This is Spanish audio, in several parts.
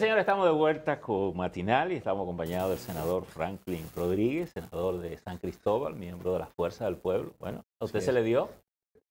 señores, estamos de vuelta con Matinal y estamos acompañados del senador Franklin Rodríguez, senador de San Cristóbal, miembro de las Fuerzas del Pueblo. Bueno, ¿a usted se le dio?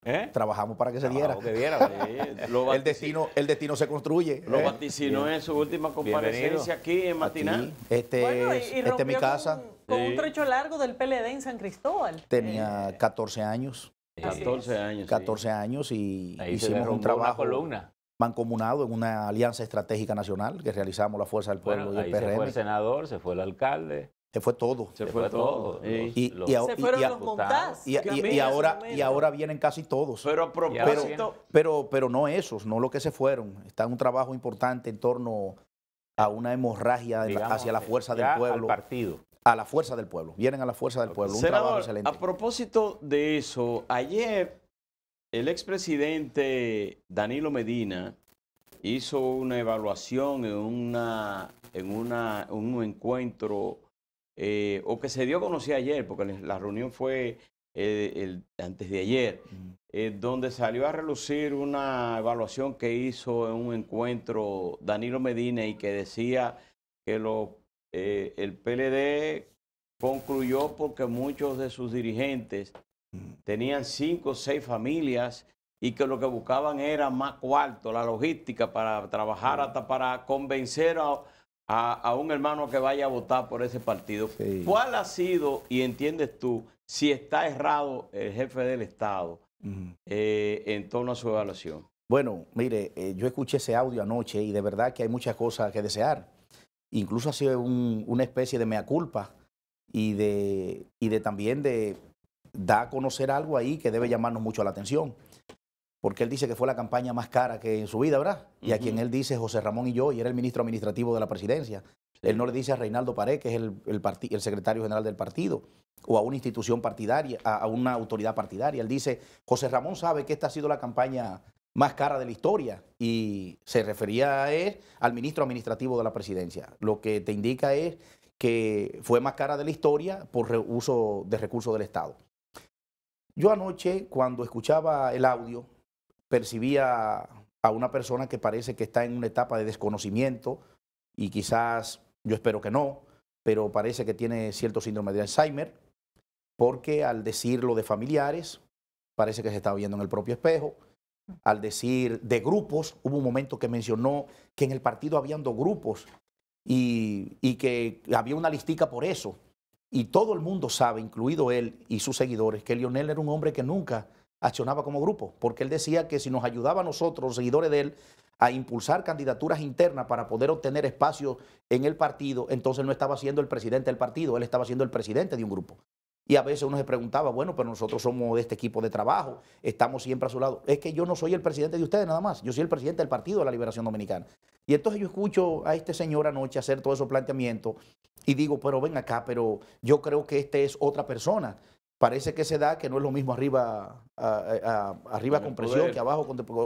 ¿Eh? Trabajamos para que se diera. el, destino, el destino se construye. ¿Eh? ¿eh? Lo vaticinó en su última comparecencia aquí en Matinal. este es este mi casa. Con, un trecho largo del PLD en San Cristóbal. Tenía 14 años. 14 años. 14 años y Ahí hicimos un trabajo. Una mancomunado en una alianza estratégica nacional que realizamos la Fuerza del Pueblo y el Se fue el senador, se fue el alcalde. Se fue todo. Se, fue, todo. Y, ahora, y ahora vienen casi todos. Pero a Pero, pero, no esos, no los que se fueron. Está un trabajo importante en torno a una hemorragia hacia la fuerza del pueblo. partido. A la fuerza del pueblo. Vienen a la fuerza del pueblo. un trabajo excelente. A propósito de eso, ayer el expresidente Danilo Medina hizo una evaluación en, una, en un encuentro, eh, o que se dio a ayer, porque la reunión fue eh, el, antes de ayer, eh, donde salió a relucir una evaluación que hizo en un encuentro Danilo Medina y que decía que el PLD concluyó porque muchos de sus dirigentes tenían cinco o seis familias y que lo que buscaban era más cuarto, la logística para trabajar hasta para convencer a, un hermano que vaya a votar por ese partido. ¿Cuál ha sido, y entiendes tú, si está errado el jefe del Estado eh, en torno a su evaluación? Bueno, mire, eh, yo escuché ese audio anoche y de verdad que hay muchas cosas que desear. Incluso ha sido una especie de mea culpa y de, y de también de da a conocer algo ahí que debe llamarnos mucho la atención. Porque él dice que fue la campaña más cara que en su vida, ¿verdad? Y a quien él dice José Ramón y yo, y era el ministro administrativo de la presidencia. Él no le dice a Reinaldo Pared, que es el, secretario general del partido, o a una institución partidaria, a, a, una autoridad partidaria. Él dice, José Ramón sabe que esta ha sido la campaña más cara de la historia y se refería a él, al ministro administrativo de la presidencia. Lo que te indica es que fue más cara de la historia por uso de recursos del Estado. Yo anoche, cuando escuchaba el audio, percibía a una persona que parece que está en una etapa de desconocimiento y quizás, yo espero que no, pero parece que tiene cierto síndrome de Alzheimer, porque al decirlo de familiares, parece que se está viendo en el propio espejo, al decir de grupos, hubo un momento que mencionó que en el partido habían dos grupos y, y que había una listica por eso. Y todo el mundo sabe, incluido él y sus seguidores, que Lionel era un hombre que nunca accionaba como grupo, porque él decía que si nos ayudaba a nosotros, los seguidores de él, a impulsar candidaturas internas para poder obtener espacio en el partido, entonces no estaba siendo el presidente del partido, él estaba siendo el presidente de un grupo. Y a veces uno se preguntaba, bueno, pero nosotros somos de este equipo de trabajo, estamos siempre a su lado. Es que yo no soy el presidente de ustedes nada más, yo soy el presidente del Partido de la Liberación Dominicana. Y entonces yo escucho a este señor anoche hacer todo esos planteamiento y digo, pero ven acá, pero yo creo que este es otra persona. Parece que se da que no es lo mismo arriba, arriba con, presión que abajo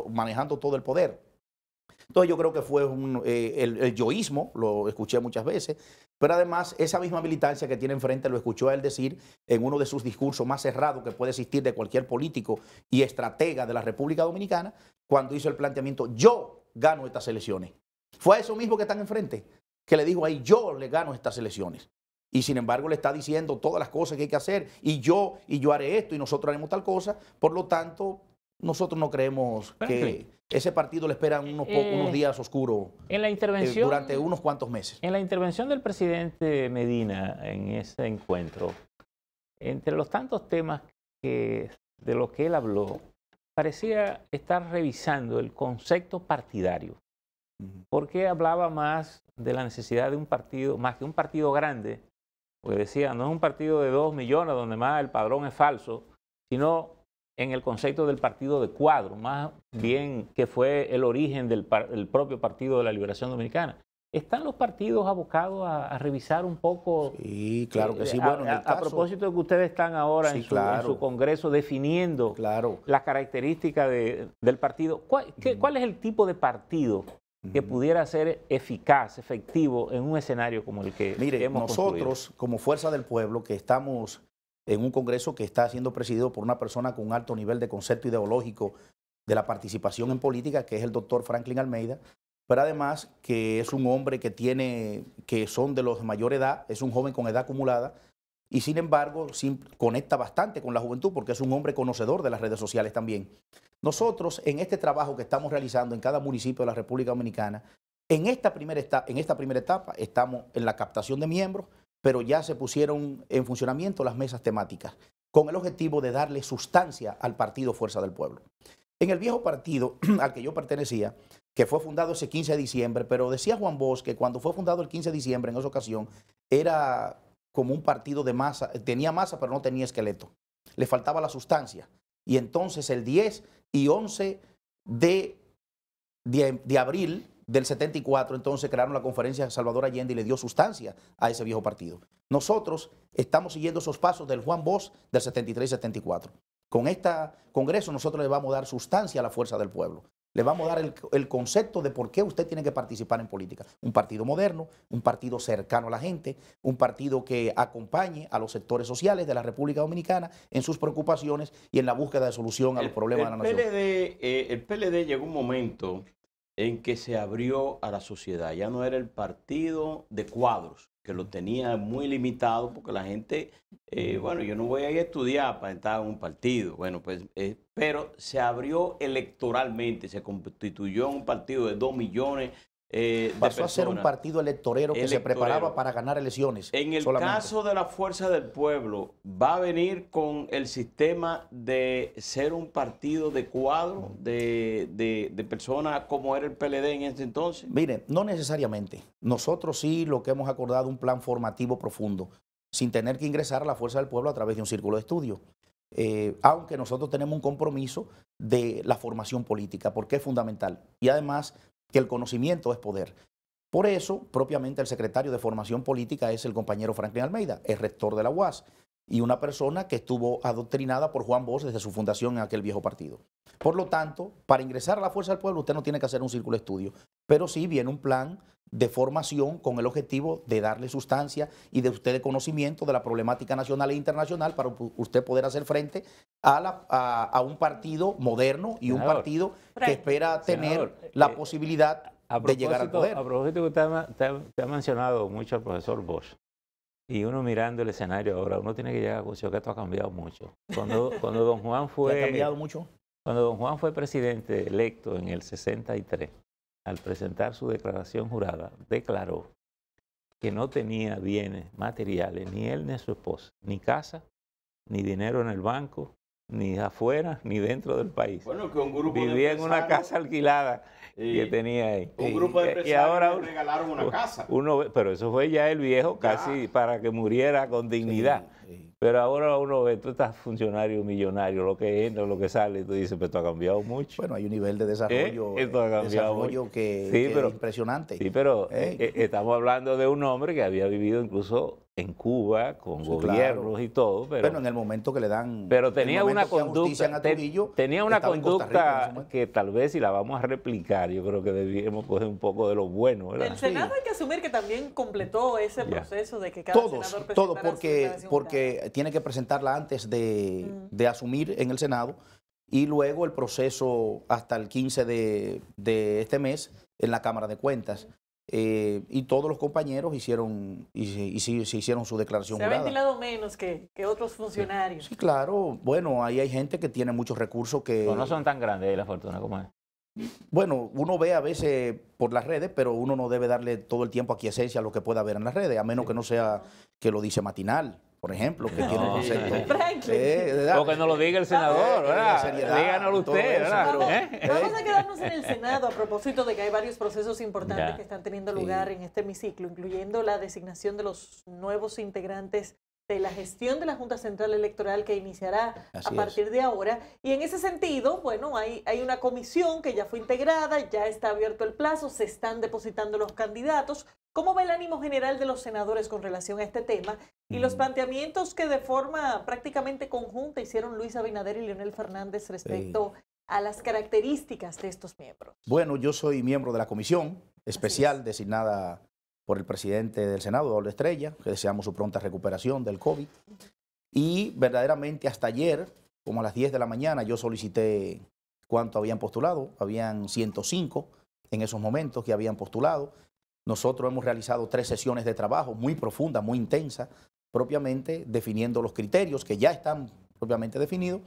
manejando todo el poder. Entonces yo creo que fue eh, el, yoísmo, lo escuché muchas veces, pero además esa misma militancia que tiene enfrente lo escuchó él decir en uno de sus discursos más cerrados que puede existir de cualquier político y estratega de la República Dominicana, cuando hizo el planteamiento, yo gano estas elecciones. Fue a eso mismo que están enfrente, que le dijo ahí, yo le gano estas elecciones. Y sin embargo le está diciendo todas las cosas que hay que hacer, y yo, y yo haré esto, y nosotros haremos tal cosa. Por lo tanto, nosotros no creemos que, ese partido le esperan eh, unos, días oscuros en la eh, intervención, durante unos cuantos meses. En la intervención del presidente Medina en ese encuentro, entre los tantos temas que, de lo que él habló, parecía estar revisando el concepto partidario, porque hablaba más de la necesidad de un partido, más que un partido grande, porque decía, no es un partido de dos millones donde más el padrón es falso, sino en el concepto del partido de cuadro, más bien que fue el origen del propio Partido de la Liberación Dominicana. ¿Están los partidos abocados a, revisar un poco? Sí, claro que eh, sí. a, propósito de que ustedes están ahora en, su, Congreso definiendo las características del partido, ¿Cuál, es el tipo de partido que pudiera ser eficaz, efectivo en un escenario como el que Mire, nosotros como Fuerza del Pueblo que estamos en un Congreso que está siendo presidido por una persona con un alto nivel de concepto ideológico de la participación en política, que es el doctor Franklin Almeida, pero además que es un hombre que tiene, que son de los de mayor edad, es un joven con edad acumulada, y sin embargo conecta bastante con la juventud porque es un hombre conocedor de las redes sociales también. Nosotros en este trabajo que estamos realizando en cada municipio de la República Dominicana, en esta primera, en esta primera etapa estamos en la captación de miembros, pero ya se pusieron en funcionamiento las mesas temáticas, con el objetivo de darle sustancia al partido Fuerza del Pueblo. En el viejo partido al que yo pertenecía, que fue fundado ese 15 de diciembre, pero decía Juan Bosch que cuando fue fundado el 15 de diciembre, en esa ocasión, era como un partido de masa, tenía masa pero no tenía esqueleto, le faltaba la sustancia. Y entonces el 10 y 11 de, de abril del 74, entonces crearon la conferencia de Salvador Allende y le dio sustancia a ese viejo partido. Nosotros estamos siguiendo esos pasos del Juan Bosch del 73 y 74. Con este Congreso nosotros le vamos a dar sustancia a la fuerza del pueblo. Le vamos a dar el, concepto de por qué usted tiene que participar en política. Un partido moderno, un partido cercano a la gente, un partido que acompañe a los sectores sociales de la República Dominicana en sus preocupaciones y en la búsqueda de solución a los problemas de la nación. Eh, el PLD llegó un momento en que se abrió a la sociedad. Ya no era el partido de cuadros, que lo tenía muy limitado, porque la gente, eh, bueno, yo no voy a ir a estudiar para entrar en un partido, bueno, pues, eh, pero se abrió electoralmente, se constituyó un partido de dos millones eh, Pasó a ser un partido electorero que se preparaba para ganar elecciones. En el caso de la Fuerza del Pueblo, ¿va a venir con el sistema de ser un partido de cuadro, de, personas como era el PLD en ese entonces? Mire, no necesariamente. Nosotros sí lo que hemos acordado un plan formativo profundo, sin tener que ingresar a la Fuerza del Pueblo a través de un círculo de estudio. Eh, aunque nosotros tenemos un compromiso de la formación política, porque es fundamental. Y además que el conocimiento es poder. Por eso, propiamente, el secretario de Formación Política es el compañero Franklin Almeida, el rector de la UAS, y una persona que estuvo adoctrinada por Juan Bosch desde su fundación en aquel viejo partido. Por lo tanto, para ingresar a la Fuerza del Pueblo, usted no tiene que hacer un círculo de estudio, pero sí viene un plan de formación con el objetivo de darle sustancia y de usted conocimiento de la problemática nacional e internacional para usted poder hacer frente a, un partido moderno y un partido que espera tener eh, la posibilidad de llegar al poder. A propósito usted ha, mencionado mucho al profesor Bosch, y uno mirando el escenario ahora, uno tiene que llegar a conclusión que esto ha cambiado mucho. Cuando, don Juan fue... ¿Ha cambiado mucho? Cuando don Juan fue presidente electo en el 63, al presentar su declaración jurada, declaró que no tenía bienes materiales, ni él ni su esposa, ni casa, ni dinero en el banco, ni afuera, ni dentro del país. un grupo Vivía en una casa alquilada y, que tenía ahí. Un grupo de empresarios ahora, le regalaron una casa. Uno, pero eso fue ya el viejo casi para que muriera con dignidad. Pero ahora uno ve, tú estás funcionario, millonario, lo que entra, lo que sale, tú dices, pero esto ha cambiado mucho. Bueno, hay un nivel de ¿Eh? eh, desarrollo, que, pero, es impresionante. Sí, pero eh, estamos hablando de un hombre que había vivido incluso en Cuba, con gobiernos y todo. Pero bueno, en el momento que le dan... Pero tenía una conducta, tenía una conducta que tal vez si la vamos a replicar, yo creo que debíamos coger un poco de lo bueno. El Senado hay que asumir que también completó ese proceso de que cada Todos, senador todo porque, porque tiene que presentarla antes mm. de, asumir en el Senado y luego el proceso hasta el 15 de, de este mes en la Cámara de Cuentas. Eh, y todos los compañeros hicieron y, se, hicieron su declaración. Se ha ventilado menos que, otros funcionarios. Sí, claro. Bueno, ahí hay gente que tiene muchos recursos que. Pero no son tan grandes eh, la fortuna como es. Bueno, uno ve a veces por las redes, pero uno no debe darle todo el tiempo aquí esencia a lo que pueda ver en las redes, a menos que no sea que lo dice matinal por ejemplo, que no, tiene Franklin. o que no lo diga el senador, ¿verdad? Díganoslo usted, ¿verdad? ¿Eh? vamos, a quedarnos en el Senado a propósito de que hay varios procesos importantes que están teniendo lugar en este hemiciclo, incluyendo la designación de los nuevos integrantes de la gestión de la Junta Central Electoral que iniciará a partir de ahora. Y en ese sentido, bueno, hay, hay una comisión que ya fue integrada, ya está abierto el plazo, se están depositando los candidatos. ¿Cómo va el ánimo general de los senadores con relación a este tema y los mm. planteamientos que de forma prácticamente conjunta hicieron Luis Abinader y Leonel Fernández respecto a las características de estos miembros? Bueno, yo soy miembro de la comisión especial designada por el presidente del Senado, Doble Estrella, que deseamos su pronta recuperación del COVID. Y verdaderamente hasta ayer, como a las 10 de la mañana, yo solicité cuánto habían postulado. Habían 105 en esos momentos que habían postulado. Nosotros hemos realizado tres sesiones de trabajo muy profundas, muy intensas, propiamente definiendo los criterios que ya están propiamente definidos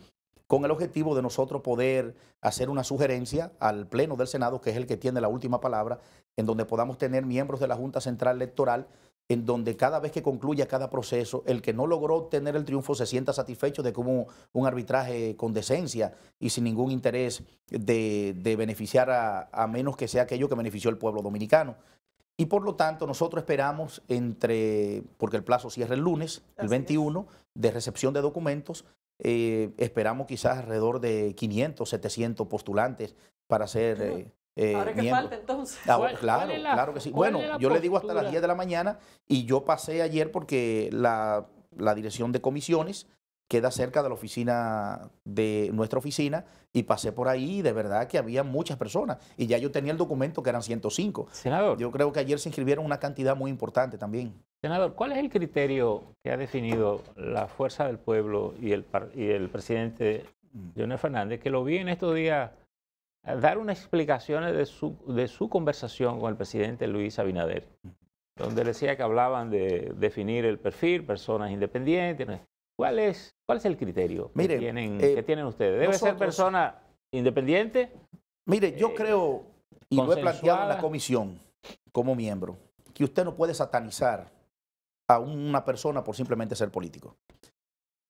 con el objetivo de nosotros poder hacer una sugerencia al Pleno del Senado, que es el que tiene la última palabra, en donde podamos tener miembros de la Junta Central Electoral, en donde cada vez que concluya cada proceso, el que no logró obtener el triunfo se sienta satisfecho de cómo un arbitraje con decencia y sin ningún interés de, beneficiar a, menos que sea aquello que benefició al pueblo dominicano. Y por lo tanto, nosotros esperamos entre, porque el plazo cierra el lunes, el 21, de recepción de documentos, eh, esperamos quizás alrededor de 500, 700 postulantes para ser eh, eh, Ahora que falta entonces. Ah, claro, claro que sí. Bueno, yo le digo hasta las 10 de la mañana y yo pasé ayer porque la, la dirección de comisiones queda cerca de la oficina, de nuestra oficina, y pasé por ahí y de verdad que había muchas personas. Y ya yo tenía el documento que eran 105. Senador. Yo creo que ayer se inscribieron una cantidad muy importante también. Senador, ¿cuál es el criterio que ha definido la Fuerza del Pueblo y el, y el presidente mm. Leonel Fernández, que lo vi en estos días eh, dar unas explicaciones de su, conversación con el presidente Luis Abinader, mm. donde decía que hablaban de definir el perfil, personas independientes, ¿Cuál es, el criterio que, eh, tienen, ustedes? ¿Debe ser persona independiente? Mire, yo eh, creo, y lo he planteado en la comisión como miembro, que usted no puede satanizar a una persona por simplemente ser político.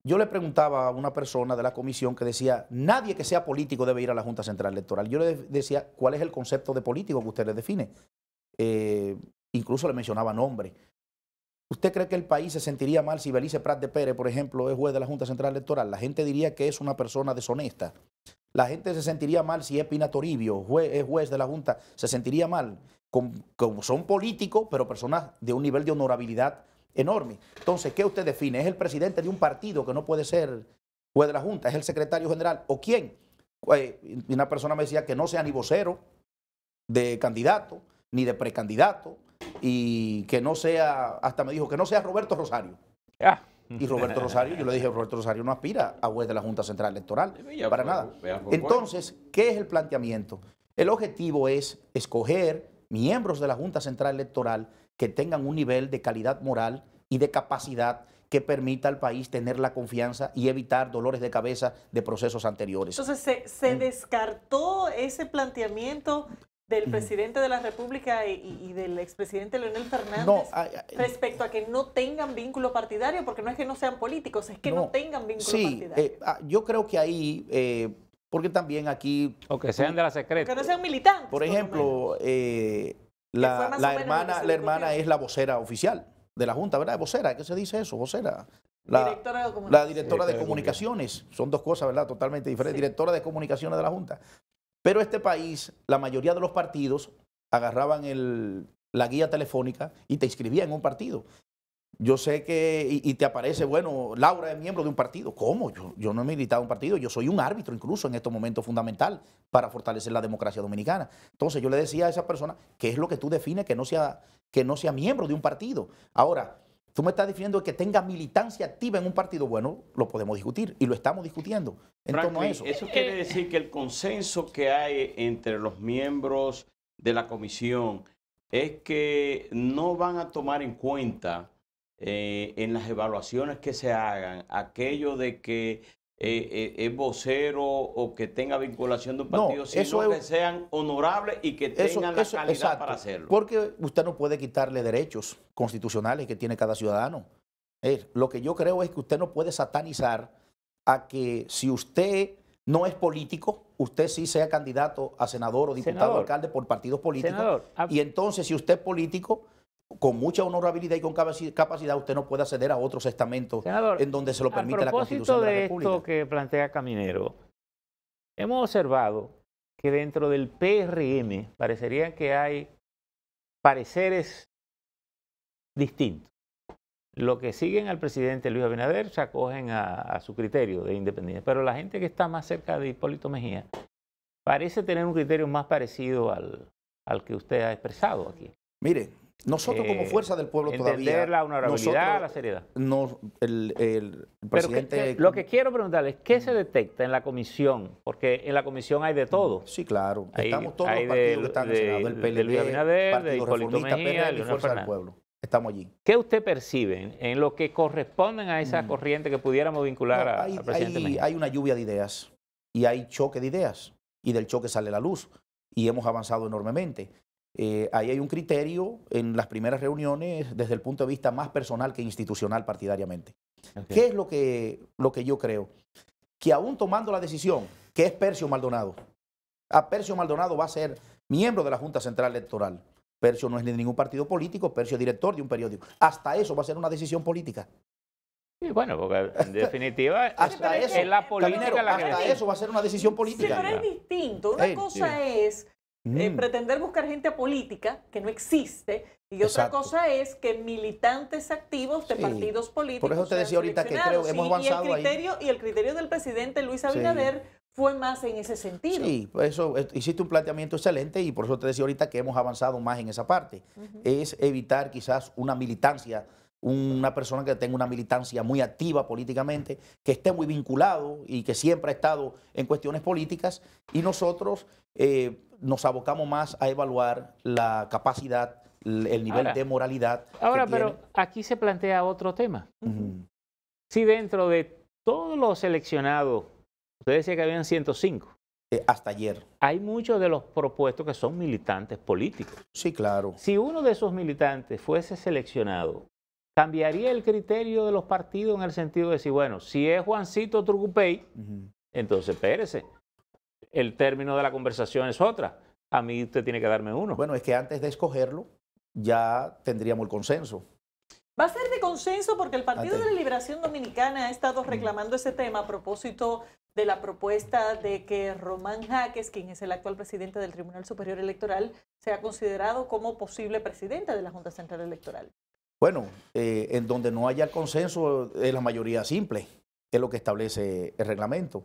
Yo le preguntaba a una persona de la comisión que decía, nadie que sea político debe ir a la Junta Central Electoral. Yo le decía, ¿cuál es el concepto de político que usted le define? Eh, incluso le mencionaba nombre. ¿Usted cree que el país se sentiría mal si Belice Prat de Pérez, por ejemplo, es juez de la Junta Central Electoral? La gente diría que es una persona deshonesta. La gente se sentiría mal si Epina Toribio, es juez de la Junta, se sentiría mal. son políticos, pero personas de un nivel de honorabilidad enorme. Entonces, ¿qué usted define? ¿Es el presidente de un partido que no puede ser juez de la Junta? ¿Es el secretario general? ¿O quién? Pues, una persona me decía que no sea ni vocero de candidato, ni de precandidato, y que no sea, hasta me dijo, que no sea Roberto Rosario. Ah. Y Roberto Rosario, yo le dije, Roberto Rosario no aspira a juez de la Junta Central Electoral, para nada. Entonces, ¿qué es el planteamiento? El objetivo es escoger miembros de la Junta Central Electoral que tengan un nivel de calidad moral y de capacidad que permita al país tener la confianza y evitar dolores de cabeza de procesos anteriores. Entonces, se descartó ese planteamiento del presidente de la República y, del expresidente Leonel Fernández respecto a que no tengan vínculo partidario, porque no es que no sean políticos, es que no, tengan vínculo partidario. Sí, eh, ah, yo creo que ahí, eh, porque también aquí... O que sean de la secreta. Que no sean militantes. Por ejemplo, eh, la, hermana, la hermana es la vocera oficial de la Junta, ¿verdad? Vocera, ¿qué se dice eso? Vocera. La directora de, comunicaciones. La directora de comunicaciones. Son dos cosas, ¿verdad? Totalmente diferentes. Directora de comunicaciones de la Junta. Pero este país, la mayoría de los partidos agarraban la guía telefónica y te inscribían en un partido. Yo sé que, y, te aparece, bueno, Laura es miembro de un partido. ¿Cómo? Yo, yo no he militado un partido, yo soy un árbitro incluso en estos momentos fundamental para fortalecer la democracia dominicana. Entonces yo le decía a esa persona, ¿qué es lo que tú defines que no sea, que no sea miembro de un partido? Ahora, Tú me estás diciendo que tenga militancia activa en un partido. Bueno, lo podemos discutir y lo estamos discutiendo en eso. Eso quiere decir que el consenso que hay entre los miembros de la comisión es que no van a tomar en cuenta eh, en las evaluaciones que se hagan aquello de que eh, eh, es vocero o que tenga vinculación de un partido, sino que sean honorables y que tengan la calidad para hacerlo. Porque usted no puede quitarle derechos constitucionales que tiene cada ciudadano. Eh, lo que yo creo es que usted no puede satanizar a que si usted no es político, usted sí sea candidato a senador o diputado o alcalde por partidos políticos. y entonces, si usted es político, con mucha honorabilidad y con capacidad usted no puede acceder a otros estamentos en donde se lo permite la Constitución de, la República. Esto que plantea Caminero, hemos observado que dentro del PRM parecería que hay pareceres distintos. Los que siguen al presidente Luis Abinader se acogen a, su criterio de independencia, pero la gente que está más cerca de Hipólito Mejía parece tener un criterio más parecido al, al que usted ha expresado aquí. Mire, nosotros como eh, fuerza del pueblo todavía... Entender la honorabilidad, la seriedad. el, presidente... lo que quiero preguntarle es, ¿qué se detecta en la comisión? Porque en la comisión hay de todo. Mm, sí, claro. estamos todos los partidos que están en El PLD, de Abinader, Partido Fuerza del Pueblo. Estamos allí. ¿Qué usted percibe en lo que corresponden a esa mm. corriente que pudiéramos vincular al presidente hay, hay una lluvia de ideas y hay choque de ideas y del choque sale la luz y hemos avanzado enormemente. Eh, ahí hay un criterio en las primeras reuniones desde el punto de vista más personal que institucional partidariamente. ¿Qué es lo que, lo que yo creo? Que aún tomando la decisión, que es Percio Maldonado, a ah, Percio Maldonado va a ser miembro de la Junta Central Electoral. Percio no es de ningún partido político, Percio es director de un periódico. Hasta eso va a ser una decisión política. Y bueno, porque en definitiva es, eso, la política la Hasta eso va a ser una decisión política. Sí, pero es distinto. Una cosa es eh, mm. pretender buscar gente política que no existe. Y otra cosa es que militantes activos de partidos políticos. Por eso te decía ahorita que creo, hemos avanzado. Y el, criterio, y el criterio del presidente Luis Abinader fue más en ese sentido. Sí, pues eso eh, hiciste un planteamiento excelente y por eso te decía ahorita que hemos avanzado más en esa parte. Es evitar quizás una militancia una persona que tenga una militancia muy activa políticamente, que esté muy vinculado y que siempre ha estado en cuestiones políticas, y nosotros eh, nos abocamos más a evaluar la capacidad, el nivel de moralidad. Ahora, pero aquí se plantea otro tema. Si dentro de todos los seleccionados, usted decía que habían 105. Eh, hasta ayer. Hay muchos de los propuestos que son militantes políticos. Sí, claro. Si uno de esos militantes fuese seleccionado cambiaría el criterio de los partidos en el sentido de decir, bueno, si es Juancito Trucupey, entonces espérese. El término de la conversación es otra. A mí usted tiene que darme uno. Bueno, es que antes de escogerlo ya tendríamos el consenso. Va a ser de consenso porque el Partido de la Liberación Dominicana ha estado reclamando ese tema a propósito de la propuesta de que Román Jaques, quien es el actual presidente del Tribunal Superior Electoral, sea considerado como posible presidente de la Junta Central Electoral. Bueno, eh, en donde no haya consenso es la mayoría simple, es lo que establece el reglamento.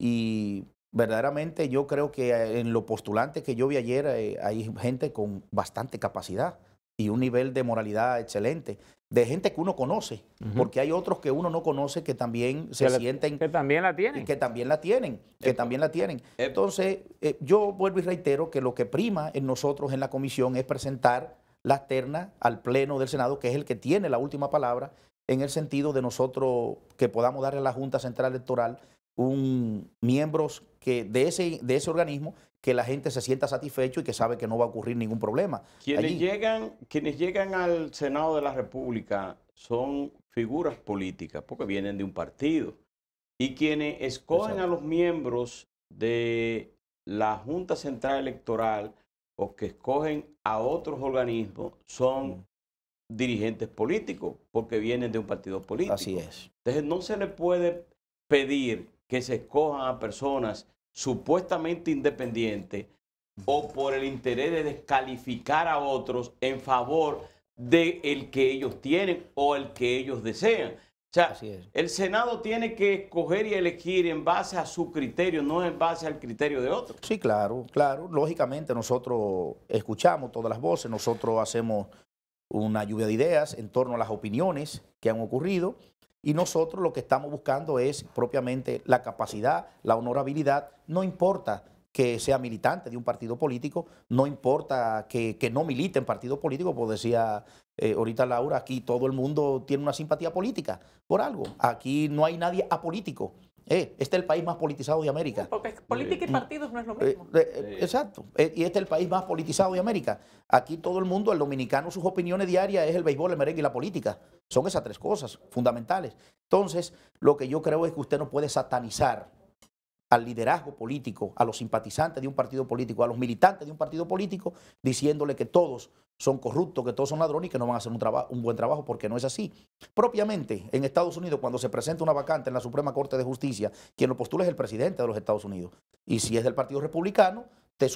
Y verdaderamente yo creo que eh, en lo postulante que yo vi ayer eh, hay gente con bastante capacidad y un nivel de moralidad excelente, de gente que uno conoce, porque hay otros que uno no conoce que también se sienten... que también la tienen. Que también la tienen, que también la tienen. Entonces, yo vuelvo y reitero que lo que prima en nosotros en la comisión es presentar la terna al Pleno del Senado, que es el que tiene la última palabra, en el sentido de nosotros que podamos darle a la Junta Central Electoral un miembros que de ese, de ese organismo que la gente se sienta satisfecho y que sabe que no va a ocurrir ningún problema. Quienes llegan, quienes llegan al Senado de la República son figuras políticas, porque vienen de un partido. Y quienes escogen a los miembros de la Junta Central Electoral o que escogen a otros organismos son mm. dirigentes políticos, porque vienen de un partido político. Así es. Entonces no se le puede pedir que se escojan a personas supuestamente independientes o por el interés de descalificar a otros en favor de el que ellos tienen o el que ellos desean. Así es. el Senado tiene que escoger y elegir en base a su criterio, no en base al criterio de otros. Sí, claro, claro. Lógicamente nosotros escuchamos todas las voces, nosotros hacemos una lluvia de ideas en torno a las opiniones que han ocurrido y nosotros lo que estamos buscando es propiamente la capacidad, la honorabilidad, no importa que sea militante de un partido político, no importa que, no milite en partido político, como decía eh, ahorita Laura, aquí todo el mundo tiene una simpatía política por algo, aquí no hay nadie apolítico. Eh, este es el país más politizado de América. Porque política y partidos no es lo eh, mismo. exacto. y este es el país más politizado de América. Aquí todo el mundo, el dominicano, sus opiniones diarias es el béisbol, el merengue y la política. Son esas tres cosas fundamentales. Entonces, lo que yo creo es que usted no puede satanizar al liderazgo político, a los simpatizantes de un partido político, a los militantes de un partido político, diciéndole que todos son corruptos, que todos son ladrones y que no van a hacer un, buen trabajo, porque no es así. Propiamente, en Estados Unidos, cuando se presenta una vacante en la Suprema Corte de Justicia, quien lo postula es el presidente de los Estados Unidos. Y si es del Partido Republicano, te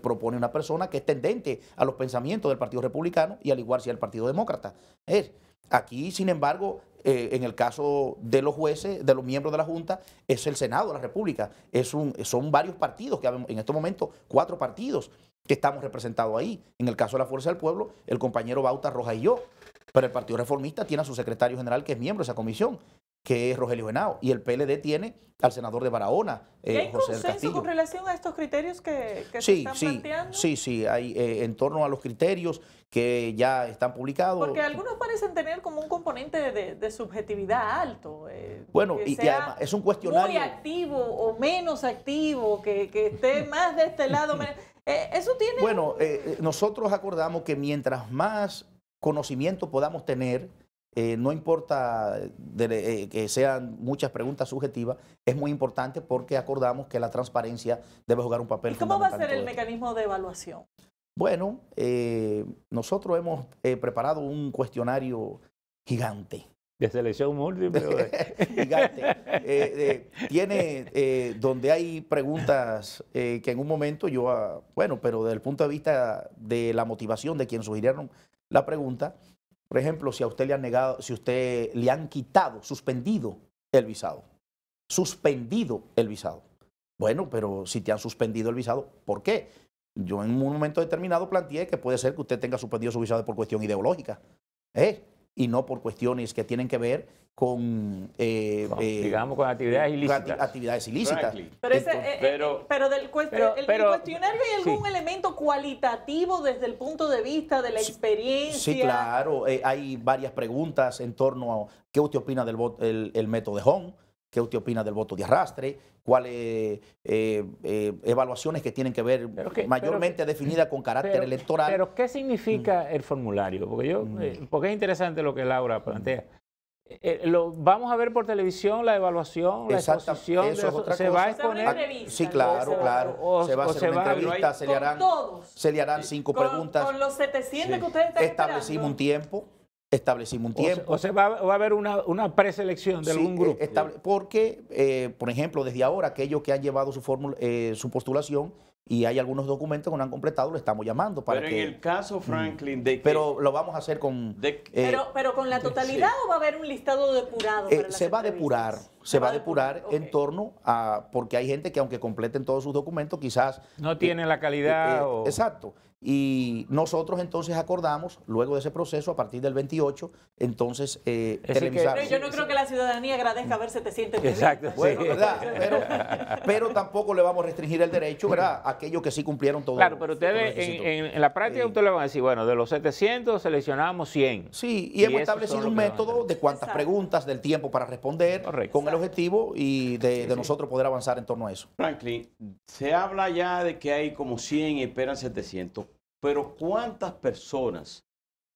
propone una persona que es tendente a los pensamientos del Partido Republicano y al igual si es del Partido Demócrata. Es, Aquí, sin embargo, eh, en el caso de los jueces, de los miembros de la Junta, es el Senado de la República. Es un, son varios partidos, que en estos momentos cuatro partidos que estamos representados ahí. En el caso de la Fuerza del Pueblo, el compañero Bauta Rojas y yo. Pero el Partido Reformista tiene a su secretario general que es miembro de esa comisión que es Rogelio Henao, y el PLD tiene al senador de Barahona, eh, José consenso Castillo. con relación a estos criterios que, que sí, se están sí, planteando? Sí, sí, hay eh, en torno a los criterios que ya están publicados. Porque algunos parecen tener como un componente de, subjetividad alto. Eh, bueno, y, y, además es un cuestionario. Muy activo o menos activo, que, esté más de este lado. Eh, eso tiene. Bueno, nosotros acordamos que mientras más conocimiento podamos tener eh, no importa eh, que sean muchas preguntas subjetivas, es muy importante porque acordamos que la transparencia debe jugar un papel. ¿Y cómo va a ser el mecanismo de evaluación? Bueno, eh, nosotros hemos preparado un cuestionario gigante. De selección múltiple. gigante. tiene donde hay preguntas que en un momento yo, ah, bueno, pero desde el punto de vista de la motivación de quien sugirieron la pregunta, por ejemplo, si a usted le han negado, si usted le han quitado, suspendido el visado. Suspendido el visado. Bueno, pero si te han suspendido el visado, ¿por qué? Yo en un momento determinado planteé que puede ser que usted tenga suspendido su visado por cuestión ideológica. ¿Eh? y no por cuestiones que tienen que ver con, eh, eh, digamos, con actividades ilícitas. Actividades ilícitas. Pero, ese, eh, pero, del cuestionario hay algún elemento cualitativo desde el punto de vista de la experiencia. Sí, claro. hay varias preguntas en torno a qué usted opina del el, método de Hong ¿Qué usted opina del voto de arrastre? ¿Cuáles eh, eh, evaluaciones que tienen que ver mayormente definidas con carácter electoral? Pero ¿qué significa mm. el formulario? Porque, yo, mm. eh, porque es interesante lo que Laura plantea. Lo, vamos a ver por televisión la evaluación, la exposición, eso es otra se va a exponer. sí, claro, claro. se va a hacer una entrevista, se le harán, cinco preguntas. Con los 700 que ustedes Establecimos un tiempo. Establecimos un tiempo. O, se, va, a haber una, preselección de algún eh, grupo. porque, eh, por ejemplo, desde ahora, aquellos que han llevado su, fórmula, eh, su postulación y hay algunos documentos que no han completado, lo estamos llamando para pero que... en el caso, mm. Franklin, de que, Pero lo vamos a hacer con... pero, pero con la totalidad o va a haber un listado depurado se, va a depurar, se, va a depurar en torno a... Porque hay gente que aunque completen todos sus documentos, quizás... No tiene la calidad o... Exacto. Y nosotros entonces acordamos, luego de ese proceso, a partir del 28, entonces eh, televisar. yo no creo que la ciudadanía agradezca ver 700 Exacto. Bueno, ¿verdad? Pero, tampoco le vamos a restringir el derecho, ¿verdad? A aquellos que sí cumplieron todo. Claro, pero ustedes en, la práctica ustedes le van a decir, bueno, de los 700 seleccionamos 100. Sí, y, hemos establecido un método de cuántas preguntas, del tiempo para responder, con el objetivo y de, nosotros poder avanzar en torno a eso. Franklin, se habla ya de que hay como 100 y esperan 700. Pero ¿cuántas personas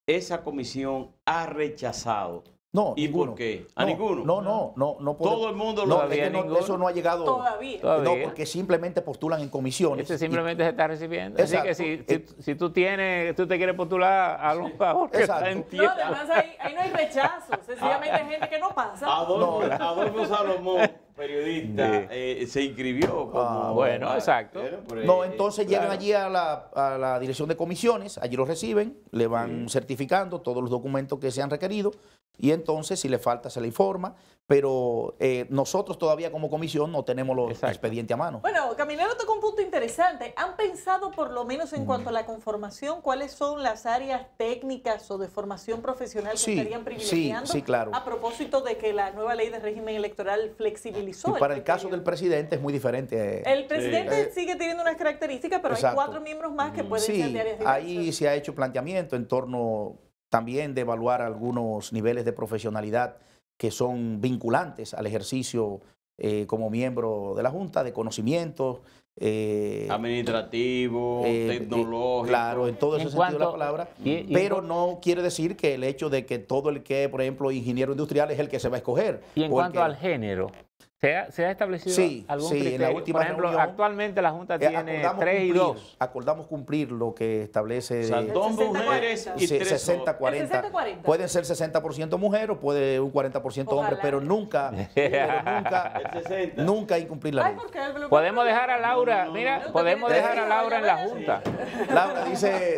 esa comisión ha rechazado no, ¿Y por qué? ¿A ninguno? No, no, no. no Todo el mundo lo no, Eso no ha llegado. Todavía. No, porque simplemente postulan en comisiones. Este simplemente se está recibiendo. Es Así que eh, si, tú tienes, tú te quieres postular, a los favor. no, además ahí, ahí, no hay rechazo. Sencillamente hay gente que no pasa. Adolfo, Salomón periodista eh, se inscribió ah, bueno, exacto. no, eh, entonces llegan allí a la, a la, dirección de comisiones, allí lo reciben, le van certificando todos los documentos que se han requerido y entonces si le falta se le informa, pero eh, nosotros todavía como comisión no tenemos los expediente a mano. Bueno, Camilero toca un punto interesante. ¿Han pensado por lo menos en cuanto a mm. la conformación cuáles son las áreas técnicas o de formación profesional que estarían privilegiando? Sí, sí, claro. A propósito de que la nueva ley de régimen electoral flexibilizó. Y para el, caso del presidente es muy diferente. Eh. El presidente sigue teniendo unas características, pero hay cuatro miembros más que pueden ser de áreas Ahí se ha hecho planteamiento en torno también de evaluar algunos niveles de profesionalidad que son vinculantes al ejercicio eh, como miembro de la Junta, de conocimientos. Eh, Administrativo, eh, eh, tecnológico. Claro, en todo ese sentido de la palabra. pero no quiere decir que el hecho de que todo el que, por ejemplo, ingeniero industrial es el que se va a escoger. Y en cuanto al género. ¿Se ha, establecido algún sí, En la última Por actualmente la Junta eh, tiene 3 y 2. Acordamos cumplir lo que establece... mujeres y 60, 40. Pueden ser 60% mujeres o puede un 40% hombres hombre, pero nunca, pero nunca, nunca incumplir la ley. podemos dejar a Laura, mira, podemos dejar a Laura en la Junta. Laura dice...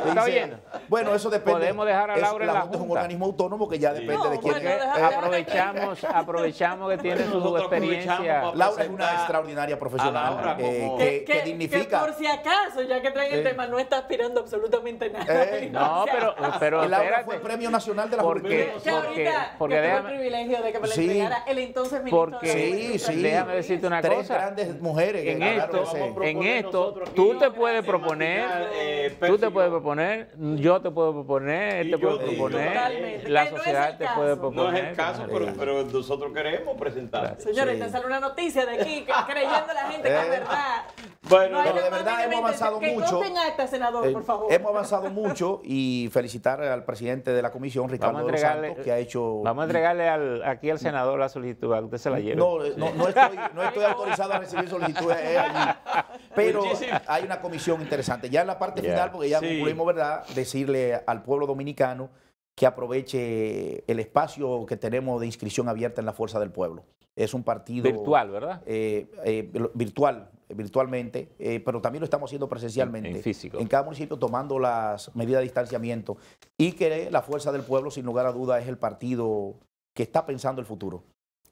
Bueno, eso depende. Podemos dejar a Laura en la, Junta. es un organismo autónomo que ya depende de quién... Aprovechamos, aprovechamos que tiene su experiencia Laura es una extraordinaria profesional eh, que, dignifica. por si acaso, ya que traen el tema, no está aspirando absolutamente nada. Eh, no, pero, pero Laura fue premio nacional de la porque, Porque, ahorita, el privilegio de que me lo el entonces ministro. Porque, sí, sí, déjame decirte una Tres cosa. grandes mujeres. En esto, en esto tú te puedes proponer, eh, tú te puedes proponer, yo te puedo proponer, él te puede proponer, la sociedad te puede proponer. No es el caso, pero nosotros queremos presentar. Señores, una noticia de aquí, creyendo la gente que es eh. verdad. Bueno, de verdad hemos avanzado mucho. Este senador, eh, por favor. Hemos avanzado mucho y felicitar al presidente de la comisión, Ricardo Santos, que ha hecho. Vamos a entregarle aquí al senador la solicitud, usted se la lleva No, eh, no, estoy, autorizado a recibir solicitudes Pero hay una comisión interesante. Ya en la parte final, porque ya sí. concluimos, ¿verdad? Decirle al pueblo dominicano que aproveche el espacio que tenemos de inscripción abierta en la Fuerza del Pueblo es un partido... Virtual, ¿verdad? Eh, eh, virtual, virtualmente, eh, pero también lo estamos haciendo presencialmente. físico. en cada municipio tomando las medidas de distanciamiento y que la fuerza del pueblo, sin lugar a duda, es el partido que está pensando el futuro.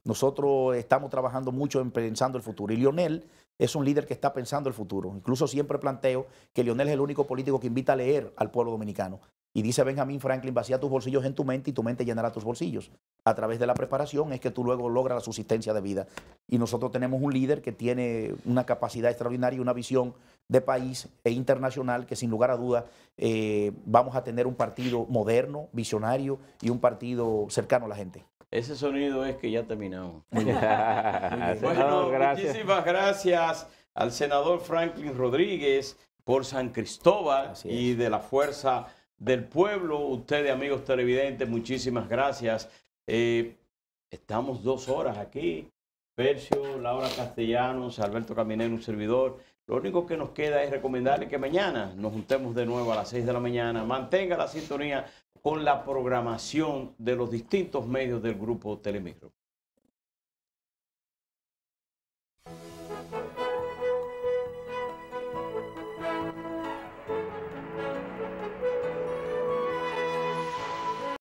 Nosotros estamos trabajando mucho en pensando el futuro y Lionel es un líder que está pensando el futuro. Incluso siempre planteo que Lionel es el único político que invita a leer al pueblo dominicano. Y dice Benjamin Franklin, vacía tus bolsillos en tu mente y tu mente llenará tus bolsillos. A través de la preparación es que tú luego logras la subsistencia de vida. Y nosotros tenemos un líder que tiene una capacidad extraordinaria y una visión de país e internacional que sin lugar a duda eh, vamos a tener un partido moderno, visionario y un partido cercano a la gente. Ese sonido es que ya terminamos. bueno, gracias. muchísimas gracias al senador Franklin Rodríguez por San Cristóbal y de la Fuerza del pueblo, ustedes amigos televidentes, muchísimas gracias. Eh, estamos dos horas aquí, Percio, Laura Castellanos, Alberto Caminero, un servidor. Lo único que nos queda es recomendarle que mañana nos juntemos de nuevo a las 6 de la mañana. Mantenga la sintonía con la programación de los distintos medios del grupo Telemicro.